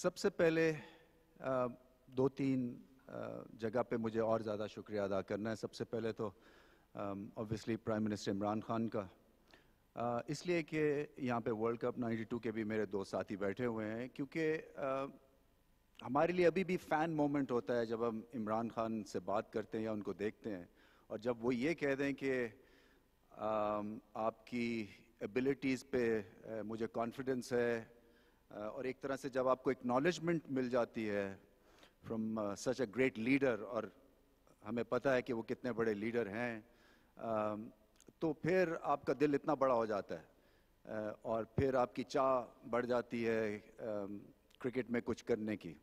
सबसे पहले आ, दो तीन जगह पे मुझे और ज़्यादा शुक्रिया अदा करना है सबसे पहले तो obviously prime minister Imran Khan का इसलिए कि यहाँ पे वर्ल्ड कप 92 के भी मेरे दो साथी बैठे हुए हैं क्योंकि हमारे लिए अभी भी फ़ैन मोमेंट होता है जब हम इमरान खान से बात करते हैं या उनको देखते हैं और जब वो ये कह दें कि आपकी एबिलिटीज़ पे मुझे कॉन्फिडेंस है और एक तरह से जब आपको एक्नॉलेजमेंट मिल जाती है from such a great leader और हमें पता है कि वो कितने बड़े लीडर हैं तो फिर आपका दिल इतना बड़ा हो जाता है और फिर आपकी चाह बढ़ जाती है क्रिकेट में कुछ करने की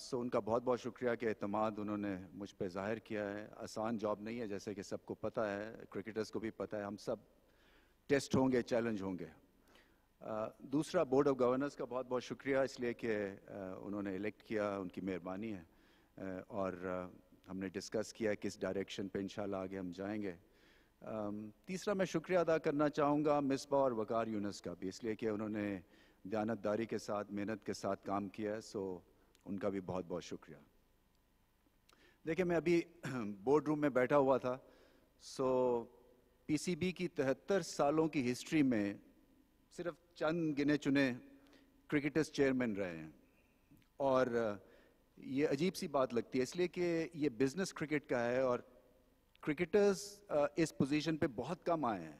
सो uh, उनका बहुत बहुत शुक्रिया कि अहतमाद उन्होंने मुझ पर ज़ाहिर किया है आसान जॉब नहीं है जैसे कि सबको पता है क्रिकेटर्स को भी पता है हम सब टेस्ट होंगे चैलेंज होंगे दूसरा बोर्ड ऑफ गवर्नर्स का बहुत बहुत शुक्रिया इसलिए कि उन्होंने इलेक्ट किया उनकी मेहरबानी है और हमने डिस्कस किया किस डायरेक्शन पे इंशाल्लाह आगे हम जाएंगे तीसरा मैं शुक्रिया अदा करना चाहूँगा मिसबा और वकार यूनस का भी इसलिए कि उन्होंने दयानतदारी के साथ मेहनत के साथ काम किया है सो उनका भी बहुत बहुत शुक्रिया देखिए मैं अभी बोर्ड रूम में बैठा हुआ था सो पीसीबी की तिहत्तर सालों की हिस्ट्री में सिर्फ चंद गिने चुने क्रिकेटर्स चेयरमैन रहे हैं और ये अजीब सी बात लगती है इसलिए कि ये बिजनेस क्रिकेट का है और क्रिकेटर्स इस पोजीशन पे बहुत कम आए हैं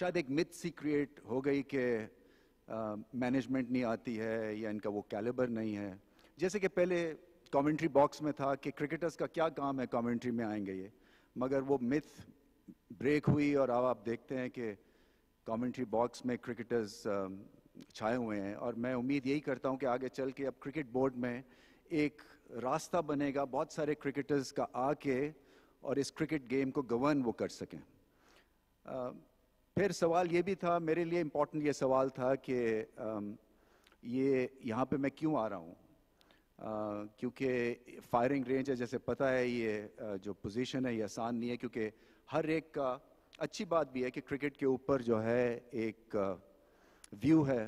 शायद एक मिथ सी क्रिएट हो गई कि मैनेजमेंट नहीं आती है या इनका वो कैलिबर नहीं है जैसे कि पहले कमेंट्री बॉक्स में था कि क्रिकेटर्स का क्या काम है कमेंट्री में आएंगे ये मगर वो मिथ ब्रेक हुई और अब आप देखते हैं कि कमेंट्री बॉक्स में क्रिकेटर्स um, छाए हुए हैं और मैं उम्मीद यही करता हूं कि आगे चल के अब क्रिकेट बोर्ड में एक रास्ता बनेगा बहुत सारे क्रिकेटर्स का आके और इस क्रिकेट गेम को गवर्न वो कर सकें uh, फिर सवाल ये भी था मेरे लिए इम्पोर्टेंट ये सवाल था कि um, ये यहाँ पे मैं क्यों आ रहा हूँ uh, क्योंकि फायरिंग रेंज है जैसे पता है ये uh, जो पोजीशन है ये आसान नहीं है क्योंकि हर एक का अच्छी बात भी है कि क्रिकेट के ऊपर जो है एक व्यू है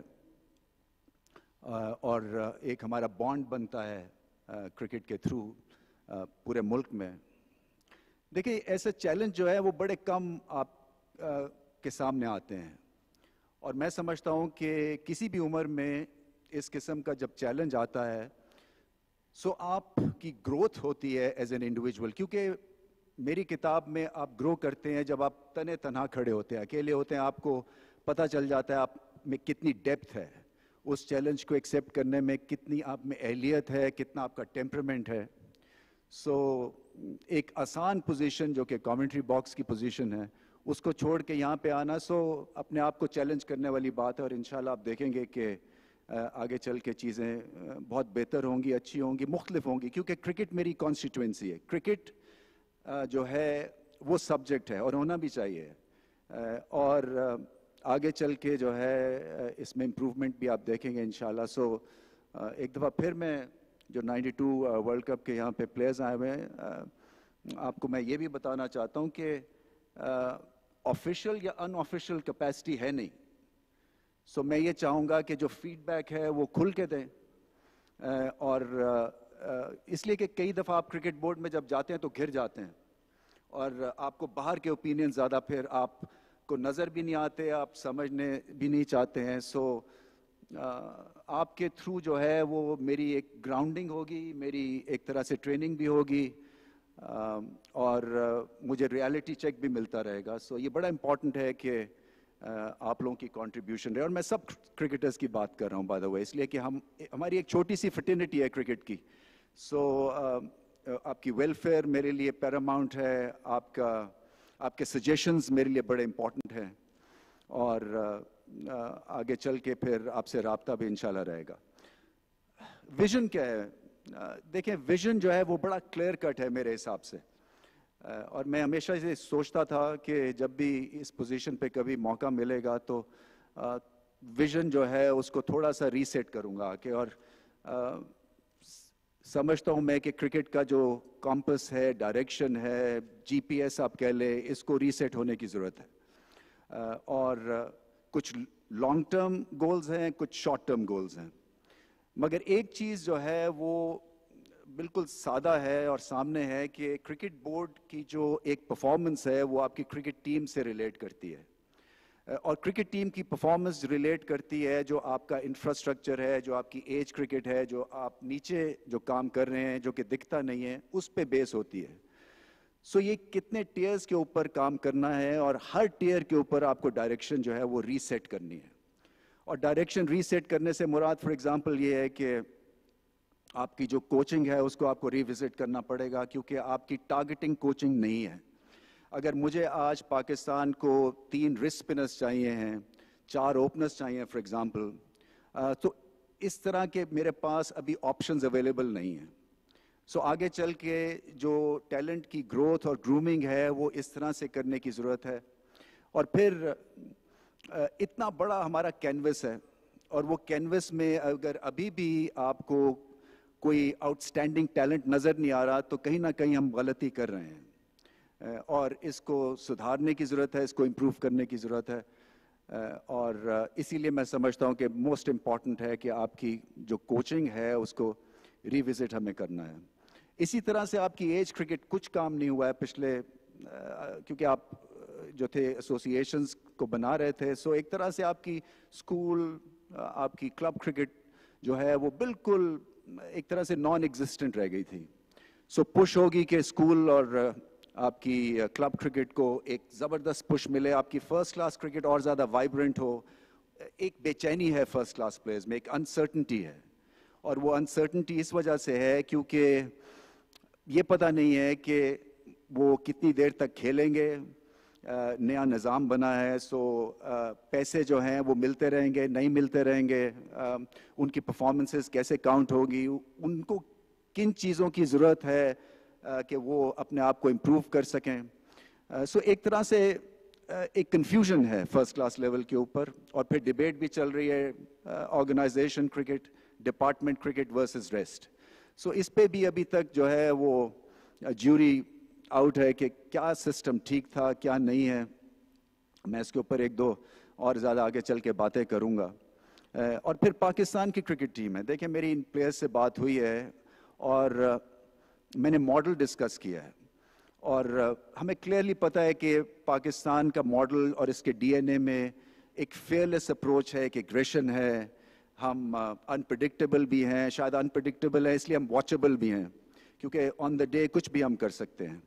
और एक हमारा बॉन्ड बनता है क्रिकेट के थ्रू पूरे मुल्क में देखिए ऐसे चैलेंज जो है वो बड़े कम आप के सामने आते हैं और मैं समझता हूँ कि किसी भी उम्र में इस किस्म का जब चैलेंज आता है सो आपकी ग्रोथ होती है एज एन इंडिविजुअल क्योंकि मेरी किताब में आप ग्रो करते हैं जब आप तने तना खड़े होते हैं अकेले होते हैं आपको पता चल जाता है आप में कितनी डेप्थ है उस चैलेंज को एक्सेप्ट करने में कितनी आप में अहलियत है कितना आपका टेम्परमेंट है सो so, एक आसान पोजीशन जो कि कमेंट्री बॉक्स की पोजीशन है उसको छोड़ के यहाँ पे आना सो so, अपने आप को चैलेंज करने वाली बात है और इन आप देखेंगे कि आगे चल के चीज़ें बहुत बेहतर होंगी अच्छी होंगी मुख्तलिफ होंगी क्योंकि क्रिकेट मेरी कॉन्स्टिट्यूंसी है क्रिकेट जो है वो सब्जेक्ट है और होना भी चाहिए और आगे चल के जो है इसमें इम्प्रूवमेंट भी आप देखेंगे इन सो एक दफ़ा फिर मैं जो 92 वर्ल्ड कप के यहाँ पे प्लेयर्स आए हुए हैं आपको मैं ये भी बताना चाहता हूँ कि ऑफिशियल या अनऑफिशियल कैपेसिटी है नहीं सो so, मैं ये चाहूँगा कि जो फीडबैक है वो खुल के दें और इसलिए कि कई दफ़ा आप क्रिकेट बोर्ड में जब जाते हैं तो घिर जाते हैं और आपको बाहर के ओपिनियन ज़्यादा फिर आप को नज़र भी नहीं आते आप समझने भी नहीं चाहते हैं सो आपके थ्रू जो है वो मेरी एक ग्राउंडिंग होगी मेरी एक तरह से ट्रेनिंग भी होगी और मुझे रियलिटी चेक भी मिलता रहेगा सो ये बड़ा इम्पॉर्टेंट है कि आप लोगों की कंट्रीब्यूशन रहे और मैं सब क्रिकेटर्स की बात कर रहा हूँ बाय द वे इसलिए कि हम हमारी एक छोटी सी फिटर्निटी है क्रिकेट की सो so, um, uh, आपकी वेलफेयर मेरे लिए पैरामाउंट है आपका आपके सजेशंस मेरे लिए बड़े इम्पॉर्टेंट हैं और uh, uh, आगे चल के फिर आपसे रबता भी इंशाल्लाह रहेगा विजन क्या है देखें विजन जो है वो बड़ा क्लियर कट है मेरे हिसाब से और मैं हमेशा से सोचता था कि जब भी इस पोजीशन पे कभी मौका मिलेगा तो विजन जो है उसको थोड़ा सा रीसेट करूँगा कि और समझता हूं मैं कि क्रिकेट का जो कॉम्पस है डायरेक्शन है जीपीएस आप कह लें इसको रीसेट होने की ज़रूरत है और कुछ लॉन्ग टर्म गोल्स हैं कुछ शॉर्ट टर्म गोल्स हैं मगर एक चीज़ जो है वो बिल्कुल सादा है और सामने है कि क्रिकेट बोर्ड की जो एक परफॉर्मेंस है वो आपकी क्रिकेट टीम से रिलेट करती है और क्रिकेट टीम की परफॉर्मेंस रिलेट करती है जो आपका इंफ्रास्ट्रक्चर है जो आपकी एज क्रिकेट है जो आप नीचे जो काम कर रहे हैं जो कि दिखता नहीं है उस पर बेस होती है सो so ये कितने टीयर्स के ऊपर काम करना है और हर टीयर के ऊपर आपको डायरेक्शन जो है वो रीसेट करनी है और डायरेक्शन रीसेट करने से मुराद फॉर एग्जांपल ये है कि आपकी जो कोचिंग है उसको आपको रिविजिट करना पड़ेगा क्योंकि आपकी टारगेटिंग कोचिंग नहीं है अगर मुझे आज पाकिस्तान को तीन रिस्क स्पिनर्स चाहिए हैं चार ओपनर्स चाहिए फॉर एग्जांपल तो इस तरह के मेरे पास अभी ऑप्शंस अवेलेबल नहीं हैं सो so, आगे चल के जो टैलेंट की ग्रोथ और ग्रूमिंग है वो इस तरह से करने की ज़रूरत है और फिर इतना बड़ा हमारा कैनवस है और वो कैनवस में अगर अभी भी आपको कोई आउटस्टैंडिंग टैलेंट नज़र नहीं आ रहा तो कहीं ना कहीं हम गलती कर रहे हैं और इसको सुधारने की ज़रूरत है इसको इम्प्रूव करने की ज़रूरत है और इसीलिए मैं समझता हूँ कि मोस्ट इम्पॉर्टेंट है कि आपकी जो कोचिंग है उसको रिविज़िट हमें करना है इसी तरह से आपकी एज क्रिकेट कुछ काम नहीं हुआ है पिछले क्योंकि आप जो थे एसोसिएशंस को बना रहे थे सो एक तरह से आपकी स्कूल आपकी क्लब क्रिकेट जो है वो बिल्कुल एक तरह से नॉन एग्जिस्टेंट रह गई थी सो पुश होगी कि स्कूल और आपकी क्लब क्रिकेट को एक ज़बरदस्त पुश मिले आपकी फ़र्स्ट क्लास क्रिकेट और ज़्यादा वाइब्रेंट हो एक बेचैनी है फर्स्ट क्लास प्लेयर्स में एक अनसर्टनटी है और वो अनसर्टनटी इस वजह से है क्योंकि ये पता नहीं है कि वो कितनी देर तक खेलेंगे नया निज़ाम बना है सो पैसे जो हैं वो मिलते रहेंगे नहीं मिलते रहेंगे उनकी परफॉर्मेंसेस कैसे काउंट होगी उनको किन चीज़ों की ज़रूरत है કે વો અપને આપકો ઇમ્પ્રૂવ કર સકે સો એક તરહ સે એક કન્ફ્યુઝન હે ફર્સ્ટ ક્લાસ લેવલ કે ઉપર ઓર ફિર ડિબેટ ભી ચલ રહી હે organization cricket department cricket versus rest so ઇસ પે ભી અબી તક જો હે વો જ્યુરી આઉટ હે કે ક્યા સિસ્ટમ ઠીક થા ક્યા નહીં હે મે اس કે ઉપર એક દો ઓર જ્યાદા આગળ ચલ કે બાતે કરુંગા ઓર ફિર પાકિસ્તાન કી ક્રિકેટ ટીમ હે દેખિયે મેરી ઇન પ્લેયર્સ સે બાત હુઈ હે ઓર मैंने मॉडल डिस्कस किया है और हमें क्लियरली पता है कि पाकिस्तान का मॉडल और इसके डीएनए में एक फेयरलेस अप्रोच है एक एग्रेशन है हम अनप्रडिक्टेबल भी हैं शायद अनप्रडिक्टेबल है इसलिए हम वॉचेबल भी हैं क्योंकि ऑन द डे कुछ भी हम कर सकते हैं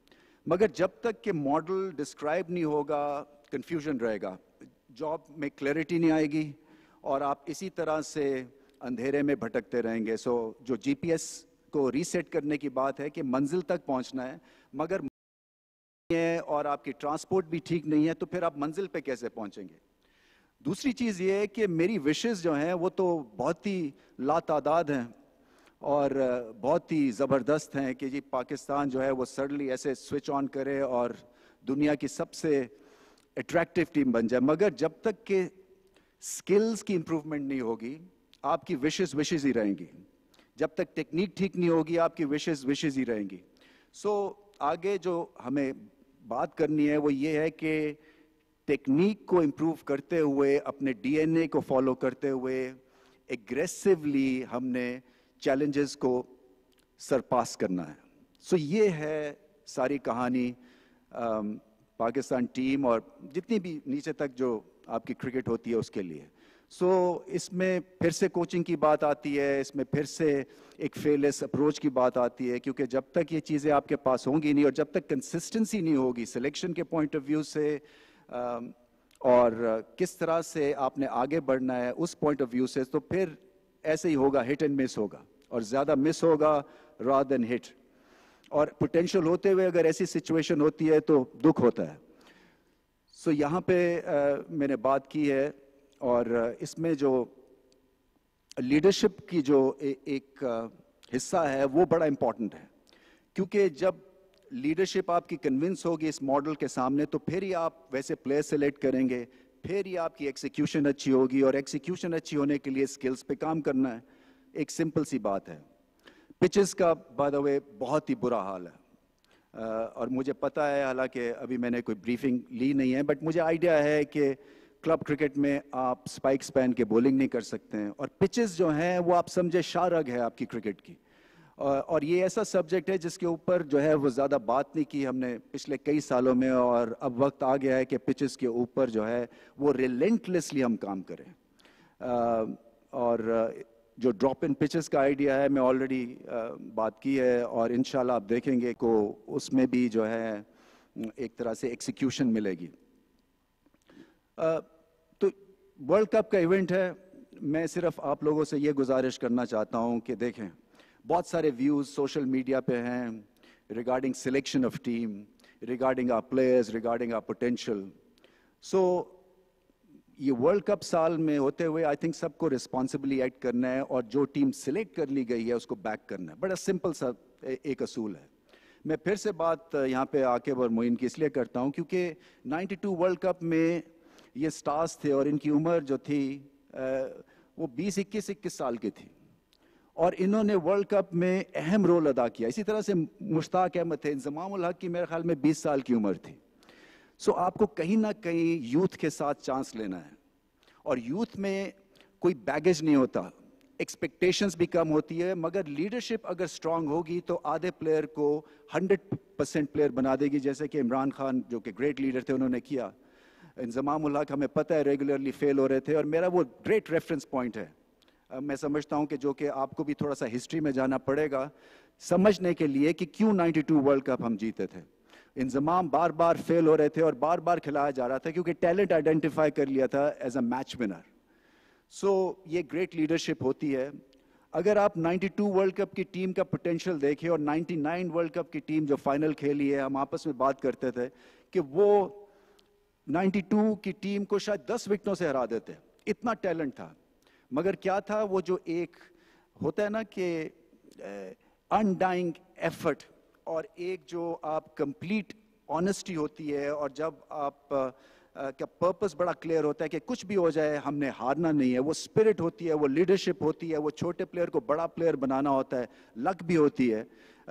मगर जब तक कि मॉडल डिस्क्राइब नहीं होगा कन्फ्यूजन रहेगा जॉब में क्लैरिटी नहीं आएगी और आप इसी तरह से अंधेरे में भटकते रहेंगे सो so, जो जीपीएस को रीसेट करने की बात है कि मंजिल तक पहुंचना है मगर है और आपकी ट्रांसपोर्ट भी ठीक नहीं है तो फिर आप मंजिल पे कैसे पहुंचेंगे दूसरी चीज़ ये है कि मेरी विशेष जो हैं वो तो बहुत ही लातादाद हैं और बहुत ही ज़बरदस्त हैं कि जी पाकिस्तान जो है वो सडनली ऐसे स्विच ऑन करे और दुनिया की सबसे अट्रैक्टिव टीम बन जाए मगर जब तक के स्किल्स की इम्प्रूवमेंट नहीं होगी आपकी विशेष विशेज़ ही रहेंगी जब तक टेक्निक ठीक नहीं होगी आपकी विशेष विशेष ही रहेंगी सो so, आगे जो हमें बात करनी है वो ये है कि टेक्निक को इम्प्रूव करते हुए अपने डीएनए को फॉलो करते हुए एग्रेसिवली हमने चैलेंजेस को सरपास करना है सो so, ये है सारी कहानी आ, पाकिस्तान टीम और जितनी भी नीचे तक जो आपकी क्रिकेट होती है उसके लिए सो so, इसमें फिर से कोचिंग की बात आती है इसमें फिर से एक फेलेस अप्रोच की बात आती है क्योंकि जब तक ये चीज़ें आपके पास होंगी नहीं और जब तक कंसिस्टेंसी नहीं होगी सिलेक्शन के पॉइंट ऑफ व्यू से और किस तरह से आपने आगे बढ़ना है उस पॉइंट ऑफ व्यू से तो फिर ऐसे ही होगा हिट एंड मिस होगा और ज़्यादा मिस होगा रॉ देन हिट और पोटेंशियल होते हुए अगर ऐसी सिचुएशन होती है तो दुख होता है सो so, यहाँ पे आ, मैंने बात की है और इसमें जो लीडरशिप की जो ए, एक हिस्सा है वो बड़ा इम्पॉर्टेंट है क्योंकि जब लीडरशिप आपकी कन्विंस होगी इस मॉडल के सामने तो फिर ही आप वैसे प्लेयर सेलेक्ट करेंगे फिर ही आपकी एक्सिक्यूशन अच्छी होगी और एक्सिक्यूशन अच्छी होने के लिए स्किल्स पे काम करना है एक सिंपल सी बात है पिचेस का बाय द वे बहुत ही बुरा हाल है और मुझे पता है हालांकि अभी मैंने कोई ब्रीफिंग ली नहीं है बट मुझे आइडिया है कि क्लब क्रिकेट में आप स्पाइक स्पैन के बॉलिंग नहीं कर सकते हैं और पिचेस जो हैं वो आप समझे शारग है आपकी क्रिकेट की और ये ऐसा सब्जेक्ट है जिसके ऊपर जो है वो ज़्यादा बात नहीं की हमने पिछले कई सालों में और अब वक्त आ गया है कि पिचेस के ऊपर जो है वो रिलेंटलेसली हम काम करें और जो ड्रॉप इन पिचेस का आइडिया है मैं ऑलरेडी बात की है और इन आप देखेंगे को उसमें भी जो है एक तरह से एक्सिक्यूशन मिलेगी वर्ल्ड कप का इवेंट है मैं सिर्फ आप लोगों से ये गुजारिश करना चाहता हूँ कि देखें बहुत सारे व्यूज़ सोशल मीडिया पे हैं regarding selection of team regarding our players regarding our potential so ये वर्ल्ड कप साल में होते हुए आई थिंक सबको रिस्पॉन्सिबली एक्ट करना है और जो टीम सिलेक्ट कर ली गई है उसको बैक करना है बड़ा सिंपल सा एक असूल है मैं फिर से बात यहाँ पे आके और मोइन की इसलिए करता हूँ क्योंकि 92 वर्ल्ड कप में ये स्टार्स थे और इनकी उम्र जो थी वो 20 इक्कीस इक्कीस साल की थी और इन्होंने वर्ल्ड कप में अहम रोल अदा किया इसी तरह से मुश्ताक अहमद थे इंजमाम हक की मेरे ख्याल में 20 साल की उम्र थी सो आपको कहीं ना कहीं यूथ के साथ चांस लेना है और यूथ में कोई बैगेज नहीं होता एक्सपेक्टेशंस भी कम होती है मगर लीडरशिप अगर स्ट्रांग होगी तो आधे प्लेयर को 100 परसेंट प्लेयर बना देगी जैसे कि इमरान खान जो कि ग्रेट लीडर थे उन्होंने किया इंजमाम हक हमें पता है रेगुलरली फेल हो रहे थे और मेरा वो ग्रेट रेफरेंस पॉइंट है अब मैं समझता हूँ कि जो कि आपको भी थोड़ा सा हिस्ट्री में जाना पड़ेगा समझने के लिए कि क्यों 92 वर्ल्ड कप हम जीते थे इंजमाम बार बार फेल हो रहे थे और बार बार खिलाया जा रहा था क्योंकि टैलेंट आइडेंटिफाई कर लिया था as a match winner so ये ग्रेट लीडरशिप होती है अगर आप 92 वर्ल्ड कप की टीम का पोटेंशियल देखें और 99 वर्ल्ड कप की टीम जो फाइनल खेली है हम आपस में बात करते थे कि वो 92 की टीम को शायद 10 विकेटों से हरा देते इतना टैलेंट था मगर क्या था वो जो एक होता है ना कि अनडाइंग एफर्ट और एक जो आप कंप्लीट ऑनेस्टी होती है और जब आप uh, का पर्पस बड़ा क्लियर होता है कि कुछ भी हो जाए हमने हारना नहीं है वो स्पिरिट होती है वो लीडरशिप होती है वो छोटे प्लेयर को बड़ा प्लेयर बनाना होता है लक भी होती है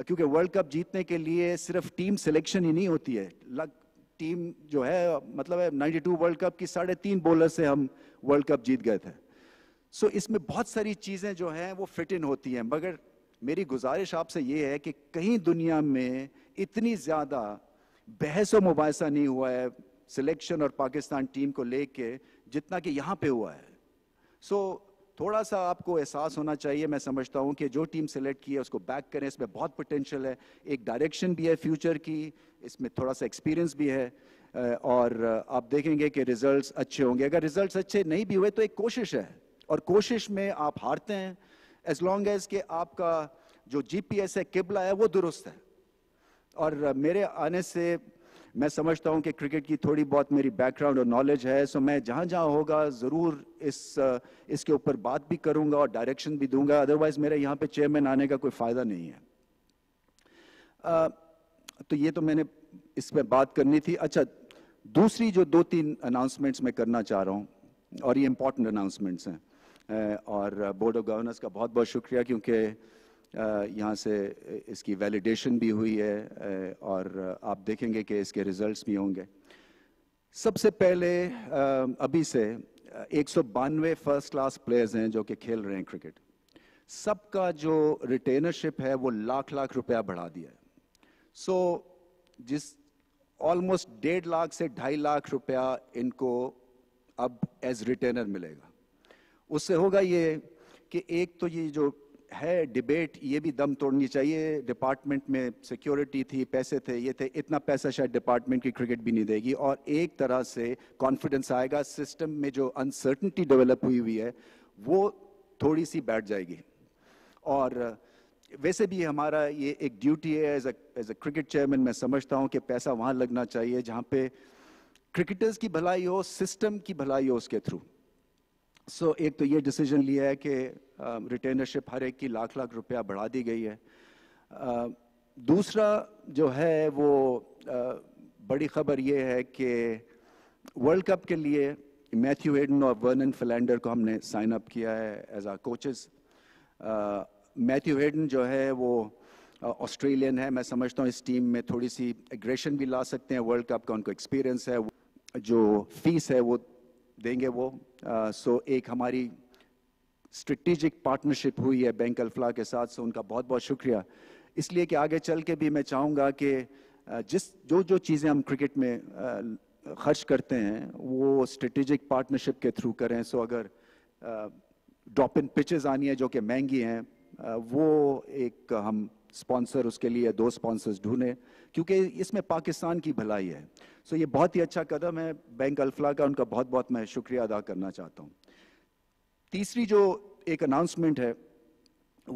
क्योंकि वर्ल्ड कप जीतने के लिए सिर्फ टीम सिलेक्शन ही नहीं होती है लक टीम जो है मतलब है 92 वर्ल्ड कप की साढ़े तीन बॉलर से हम वर्ल्ड कप जीत गए थे सो so, इसमें बहुत सारी चीज़ें जो हैं वो फिट इन होती हैं मगर मेरी गुजारिश आपसे ये है कि कहीं दुनिया में इतनी ज़्यादा बहस व मुबासा नहीं हुआ है सिलेक्शन और पाकिस्तान टीम को लेके जितना कि यहाँ पे हुआ है सो so, थोड़ा सा आपको एहसास होना चाहिए मैं समझता हूँ कि जो टीम सेलेक्ट की है उसको बैक करें इसमें बहुत पोटेंशियल है एक डायरेक्शन भी है फ्यूचर की इसमें थोड़ा सा एक्सपीरियंस भी है और आप देखेंगे कि रिजल्ट्स अच्छे होंगे अगर रिजल्ट्स अच्छे नहीं भी हुए तो एक कोशिश है और कोशिश में आप हारते हैं एज लॉन्ग एज के आपका जो जी है किबला है वो दुरुस्त है और मेरे आने से मैं समझता हूं कि क्रिकेट की थोड़ी बहुत मेरी बैकग्राउंड और नॉलेज है सो मैं जहां जहां होगा ज़रूर इस इसके ऊपर बात भी करूंगा और डायरेक्शन भी दूंगा अदरवाइज मेरे यहाँ पे चेयरमैन आने का कोई फ़ायदा नहीं है आ, तो ये तो मैंने इस पर बात करनी थी अच्छा दूसरी जो दो तीन अनाउंसमेंट्स मैं करना चाह रहा हूँ और ये इंपॉर्टेंट अनाउंसमेंट्स हैं और बोर्ड ऑफ गवर्नर्स का बहुत बहुत शुक्रिया क्योंकि यहाँ से इसकी वैलिडेशन भी हुई है और आप देखेंगे कि इसके रिजल्ट्स भी होंगे सबसे पहले अभी से एक फर्स्ट क्लास प्लेयर्स हैं जो कि खेल रहे हैं क्रिकेट सबका जो रिटेनरशिप है वो लाख लाख रुपया बढ़ा दिया है सो so, जिस ऑलमोस्ट डेढ़ लाख से ढाई लाख रुपया इनको अब एज रिटेनर मिलेगा उससे होगा ये कि एक तो ये जो है डिबेट ये भी दम तोड़नी चाहिए डिपार्टमेंट में सिक्योरिटी थी पैसे थे ये थे इतना पैसा शायद डिपार्टमेंट की क्रिकेट भी नहीं देगी और एक तरह से कॉन्फिडेंस आएगा सिस्टम में जो अनसर्टनटी डेवलप हुई हुई है वो थोड़ी सी बैठ जाएगी और वैसे भी हमारा ये एक ड्यूटी है as as a cricket chairman मैं समझता हूँ कि पैसा वहाँ लगना चाहिए जहाँ पे क्रिकेटर्स की भलाई हो सिस्टम की भलाई हो उसके थ्रू सो so, एक तो ये डिसीजन लिया है कि रिटेनरशिप हर एक की लाख लाख रुपया बढ़ा दी गई है आ, दूसरा जो है वो आ, बड़ी खबर ये है कि वर्ल्ड कप के लिए मैथ्यू एडन और वर्नन फिलेंडर को हमने साइन अप किया है as a coaches Matthew Hayden जो है वो ऑस्ट्रेलियन है मैं समझता हूँ इस टीम में थोड़ी सी एग्रेशन भी ला सकते हैं वर्ल्ड कप का उनको एक्सपीरियंस है जो फीस है वो देंगे वो सो uh, so एक हमारी स्ट्रेटेजिक पार्टनरशिप हुई है बैंक अल्फला के साथ सो उनका बहुत बहुत शुक्रिया इसलिए कि आगे चल के भी मैं चाहूँगा कि जिस जो जो चीज़ें हम क्रिकेट में खर्च करते हैं वो स्ट्रेटेजिक पार्टनरशिप के थ्रू करें सो अगर ड्रॉप इन पिचेस आनी है जो कि महंगी हैं वो एक हम स्पॉन्सर उसके लिए दो स्पॉन्सर्स ढूंढें क्योंकि इसमें पाकिस्तान की भलाई है सो ये बहुत ही अच्छा कदम है बैंक अल्फला का उनका बहुत बहुत मैं शुक्रिया अदा करना चाहता हूँ तीसरी जो एक अनाउंसमेंट है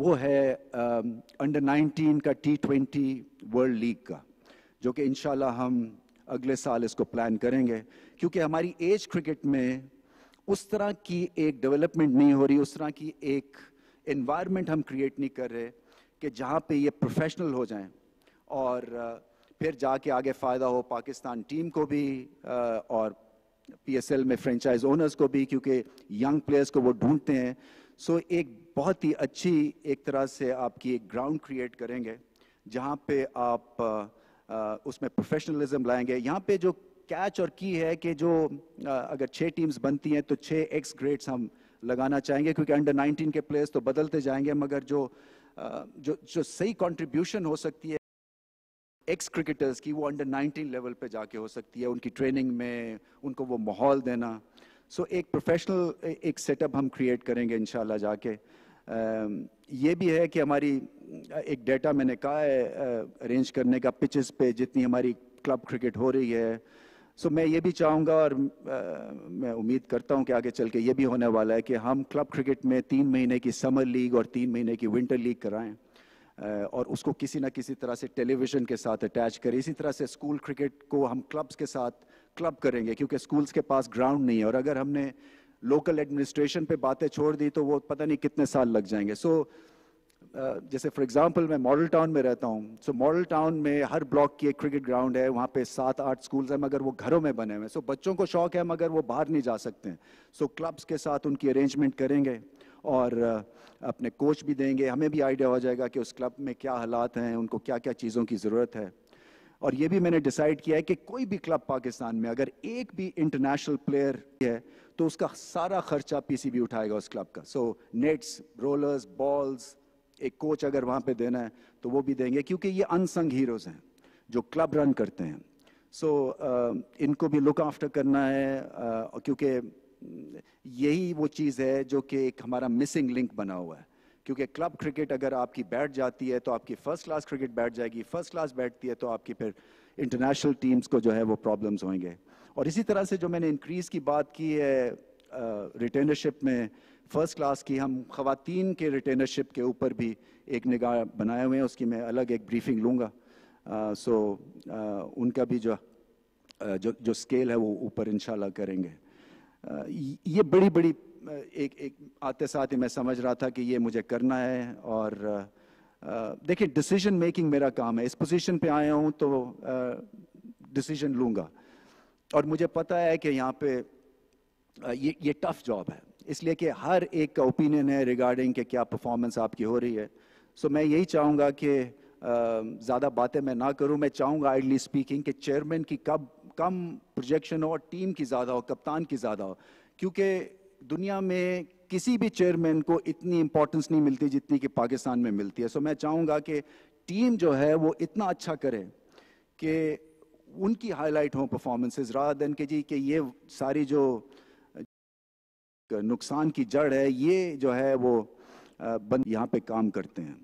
वो है अंडर um, नाइनटीन का टी ट्वेंटी वर्ल्ड लीग का जो कि इन हम अगले साल इसको प्लान करेंगे क्योंकि हमारी एज क्रिकेट में उस तरह की एक डेवलपमेंट नहीं हो रही उस तरह की एक इन्वायरमेंट हम क्रिएट नहीं कर रहे कि जहाँ पे ये प्रोफेशनल हो जाएं और uh, फिर जाके आगे फ़ायदा हो पाकिस्तान टीम को भी uh, और पीएसएल में फ्रेंचाइज ओनर्स को भी क्योंकि यंग प्लेयर्स को वो ढूंढते हैं सो so, एक बहुत ही अच्छी एक तरह से आपकी एक ग्राउंड क्रिएट करेंगे जहाँ पे आप आ, आ, उसमें प्रोफेशनलिज्म लाएंगे यहाँ पे जो कैच और की है कि जो आ, अगर छः टीम्स बनती हैं तो छः एक्स ग्रेड्स हम लगाना चाहेंगे क्योंकि अंडर 19 के प्लेयर्स तो बदलते जाएंगे मगर जो जो जो सही कंट्रीब्यूशन हो सकती है एक्स क्रिकेटर्स की वो अंडर 19 लेवल पे जाके हो सकती है उनकी ट्रेनिंग में उनको वो माहौल देना सो so, एक प्रोफेशनल एक सेटअप हम क्रिएट करेंगे इन जाके ये भी है कि हमारी एक डेटा मैंने कहा है अरेंज करने का पिचेस पे जितनी हमारी क्लब क्रिकेट हो रही है सो so, मैं ये भी चाहूँगा और आ, मैं उम्मीद करता हूँ कि आगे चल के ये भी होने वाला है कि हम क्लब क्रिकेट में तीन महीने की समर लीग और तीन महीने की विंटर लीग कराएं और उसको किसी ना किसी तरह से टेलीविज़न के साथ अटैच करें इसी तरह से स्कूल क्रिकेट को हम क्लब्स के साथ क्लब करेंगे क्योंकि स्कूल्स के पास ग्राउंड नहीं है और अगर हमने लोकल एडमिनिस्ट्रेशन पे बातें छोड़ दी तो वो पता नहीं कितने साल लग जाएंगे सो so, जैसे फॉर एग्जांपल मैं मॉडल टाउन में रहता हूँ सो मॉडल टाउन में हर ब्लॉक की एक क्रिकेट ग्राउंड है वहाँ पे सात आठ स्कूल्स हैं मगर वो घरों में बने हुए हैं सो so, बच्चों को शौक है मगर वो बाहर नहीं जा सकते सो so, क्लब्स के साथ उनकी अरेंजमेंट करेंगे और अपने कोच भी देंगे हमें भी आइडिया हो जाएगा कि उस क्लब में क्या हालात हैं उनको क्या क्या चीज़ों की ज़रूरत है और ये भी मैंने डिसाइड किया है कि कोई भी क्लब पाकिस्तान में अगर एक भी इंटरनेशनल प्लेयर है तो उसका सारा खर्चा पीसीबी उठाएगा उस क्लब का सो नेट्स रोलर्स बॉल्स एक कोच अगर वहाँ पे देना है तो वो भी देंगे क्योंकि ये अनसंग हीरोज़ हैं जो क्लब रन करते हैं सो so, uh, इनको भी लुक आफ्टर करना है uh, क्योंकि यही वो चीज़ है जो कि एक हमारा मिसिंग लिंक बना हुआ है क्योंकि क्लब क्रिकेट अगर आपकी बैठ जाती है तो आपकी फर्स्ट क्लास क्रिकेट बैठ जाएगी फर्स्ट क्लास बैठती है तो आपकी फिर इंटरनेशनल टीम्स को जो है वो प्रॉब्लम्स होंगे और इसी तरह से जो मैंने इंक्रीज़ की बात की है रिटेनरशिप uh, में फ़र्स्ट क्लास की हम खातन के रिटेनरशिप के ऊपर भी एक निगाह बनाए हुए हैं उसकी मैं अलग एक ब्रीफिंग लूँगा सो uh, so, uh, उनका भी जो uh, जो जो स्केल है वो ऊपर इनशाला करेंगे ये बड़ी बड़ी एक एक आते साथ ही मैं समझ रहा था कि ये मुझे करना है और देखिए डिसीजन मेकिंग मेरा काम है इस पोजीशन पे आया हूँ तो डिसीजन लूँगा और मुझे पता है कि यहाँ पे ये ये टफ जॉब है इसलिए कि हर एक का ओपिनियन है रिगार्डिंग कि क्या परफॉर्मेंस आपकी हो रही है सो so, मैं यही चाहूँगा कि ज़्यादा बातें मैं ना करूँ मैं चाहूँगा आइडली स्पीकिंग कि चेयरमैन की कब कम प्रोजेक्शन हो और टीम की ज़्यादा हो कप्तान की ज़्यादा हो क्योंकि दुनिया में किसी भी चेयरमैन को इतनी इंपॉर्टेंस नहीं मिलती जितनी कि पाकिस्तान में मिलती है सो मैं चाहूँगा कि टीम जो है वो इतना अच्छा करे कि उनकी हाईलाइट हो परफॉर्मेंसेस रात दिन के जी कि ये सारी जो नुकसान की जड़ है ये जो है वो यहाँ पे काम करते हैं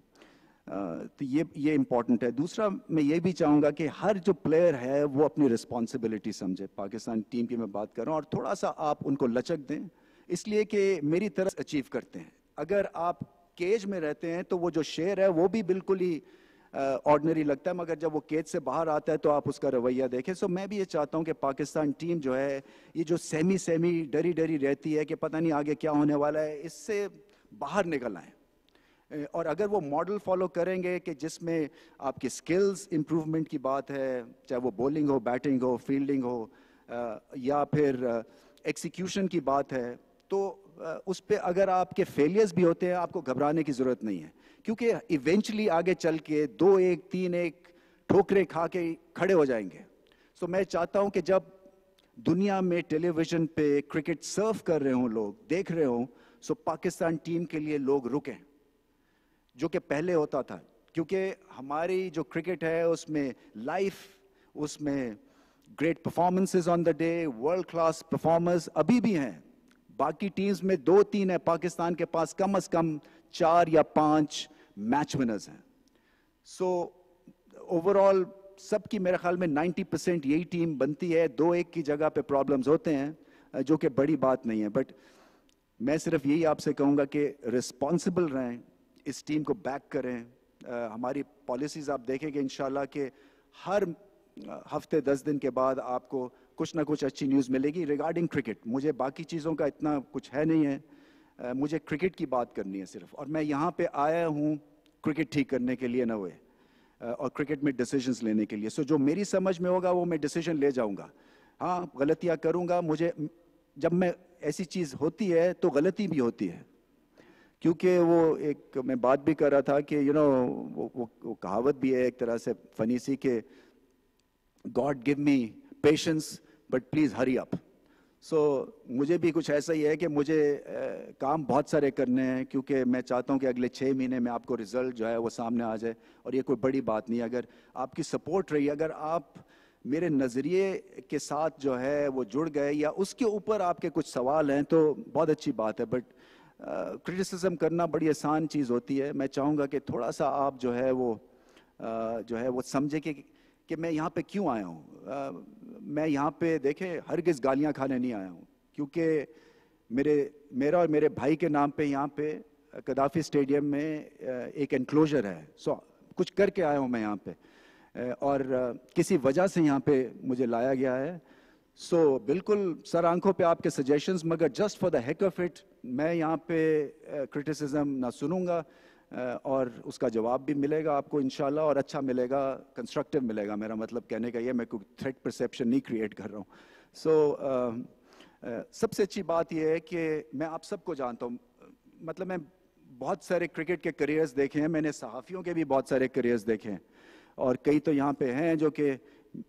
तो ये ये इम्पॉर्टेंट है दूसरा मैं ये भी चाहूँगा कि हर जो प्लेयर है वो अपनी रिस्पॉन्सिबिलिटी समझे पाकिस्तान टीम की मैं बात कर रहा हूँ और थोड़ा सा आप उनको लचक दें इसलिए कि मेरी तरह अचीव करते हैं अगर आप केज में रहते हैं तो वो जो शेर है वो भी बिल्कुल ही ऑर्डनरी लगता है मगर जब वो केज से बाहर आता है तो आप उसका रवैया देखें सो मैं भी ये चाहता हूँ कि पाकिस्तान टीम जो है ये जो सेमी सेमी डरी डरी रहती है कि पता नहीं आगे क्या होने वाला है इससे बाहर निकल आएँ और अगर वो मॉडल फॉलो करेंगे कि जिसमें आपकी स्किल्स इम्प्रूवमेंट की बात है चाहे वो बॉलिंग हो बैटिंग हो फील्डिंग हो या फिर एक्सिक्यूशन की बात है तो उस पर अगर आपके फेलियर्स भी होते हैं आपको घबराने की ज़रूरत नहीं है क्योंकि इवेंचुअली आगे चल के दो एक तीन एक ठोकरे खा के खड़े हो जाएंगे सो so, मैं चाहता हूं कि जब दुनिया में टेलीविज़न पे क्रिकेट सर्व कर रहे हों लोग देख रहे हों सो पाकिस्तान टीम के लिए लोग रुकें जो कि पहले होता था क्योंकि हमारी जो क्रिकेट है उसमें लाइफ उसमें great performances on the day world class performers अभी भी हैं बाकी टीम्स में दो तीन है पाकिस्तान के पास कम अज कम चार या पांच मैच विनर्स हैं सो ओवरऑल सबकी मेरे ख्याल में 90 परसेंट यही टीम बनती है दो एक की जगह पे प्रॉब्लम्स होते हैं जो कि बड़ी बात नहीं है बट मैं सिर्फ यही आपसे कहूँगा कि रिस्पॉन्सिबल रहें इस टीम को बैक करें आ, हमारी पॉलिसीज़ आप देखेंगे इन कि हर हफ्ते दस दिन के बाद आपको कुछ ना कुछ अच्छी न्यूज़ मिलेगी रिगार्डिंग क्रिकेट मुझे बाकी चीज़ों का इतना कुछ है नहीं है आ, मुझे क्रिकेट की बात करनी है सिर्फ और मैं यहाँ पे आया हूँ क्रिकेट ठीक करने के लिए ना हुए और क्रिकेट में डिसीजंस लेने के लिए सो so, जो मेरी समझ में होगा वो मैं डिसीजन ले जाऊँगा हाँ गलतियाँ करूँगा मुझे जब मैं ऐसी चीज़ होती है तो गलती भी होती है क्योंकि वो एक मैं बात भी कर रहा था कि यू you नो know, वो, वो, वो कहावत भी है एक तरह से फनी सी के God give me patience but please hurry up so मुझे भी कुछ ऐसा ही है कि मुझे ए, काम बहुत सारे करने हैं क्योंकि मैं चाहता हूं कि अगले छः महीने में आपको रिजल्ट जो है वो सामने आ जाए और ये कोई बड़ी बात नहीं अगर आपकी सपोर्ट रही अगर आप मेरे नज़रिए के साथ जो है वो जुड़ गए या उसके ऊपर आपके कुछ सवाल हैं तो बहुत अच्छी बात है बट क्रिटिसिज्म करना बड़ी आसान चीज़ होती है मैं चाहूँगा कि थोड़ा सा आप जो है वो जो है वो समझे कि कि मैं यहाँ पे क्यों आया हूँ मैं यहाँ पे हर हरगिज़ गालियाँ खाने नहीं आया हूँ क्योंकि मेरे मेरा और मेरे भाई के नाम पे यहाँ पे कदाफी स्टेडियम में एक एनक्लोजर है सो कुछ करके आया हूँ मैं यहाँ पे और किसी वजह से यहाँ पे मुझे लाया गया है सो बिल्कुल सर आंखों पे आपके सजेशंस मगर just for the heck of it मैं यहाँ पे क्रिटिसिज्म ना सुनूंगा और उसका जवाब भी मिलेगा आपको इन और अच्छा मिलेगा कंस्ट्रक्टिव मिलेगा मेरा मतलब कहने का ये मैं कोई थ्रेट परसेप्शन नहीं क्रिएट कर रहा हूँ सो so, सबसे अच्छी बात यह है कि मैं आप सबको जानता हूँ मतलब मैं बहुत सारे क्रिकेट के करियर्स देखे हैं मैंने सहाफ़ियों के भी बहुत सारे करियर्स देखे हैं और कई तो यहाँ पे हैं जो कि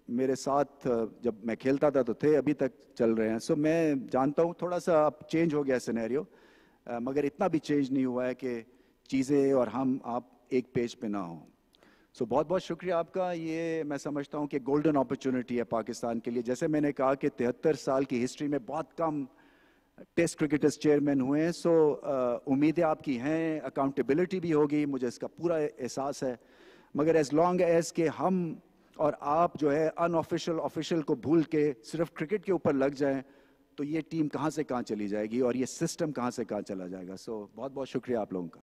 मेरे साथ जब मैं खेलता था तो थे अभी तक चल रहे हैं सो so, मैं जानता हूँ थोड़ा सा अब चेंज हो गया सिनेरियो मगर इतना भी चेंज नहीं हुआ है कि चीज़ें और हम आप एक पेज पे ना हो सो so, बहुत बहुत शुक्रिया आपका ये मैं समझता हूँ कि गोल्डन अपॉर्चुनिटी है पाकिस्तान के लिए जैसे मैंने कहा कि तिहत्तर साल की हिस्ट्री में बहुत कम टेस्ट क्रिकेटर्स चेयरमैन हुए हैं सो उम्मीदें आपकी हैं अकाउंटेबिलिटी भी होगी मुझे इसका पूरा एहसास है मगर एज लॉन्ग एज के हम और आप जो है अनऑफिशियल ऑफिशियल को भूल के सिर्फ क्रिकेट के ऊपर लग जाएं तो ये टीम कहाँ से कहाँ चली जाएगी और ये सिस्टम कहाँ से कहाँ चला जाएगा सो so, बहुत बहुत शुक्रिया आप लोगों का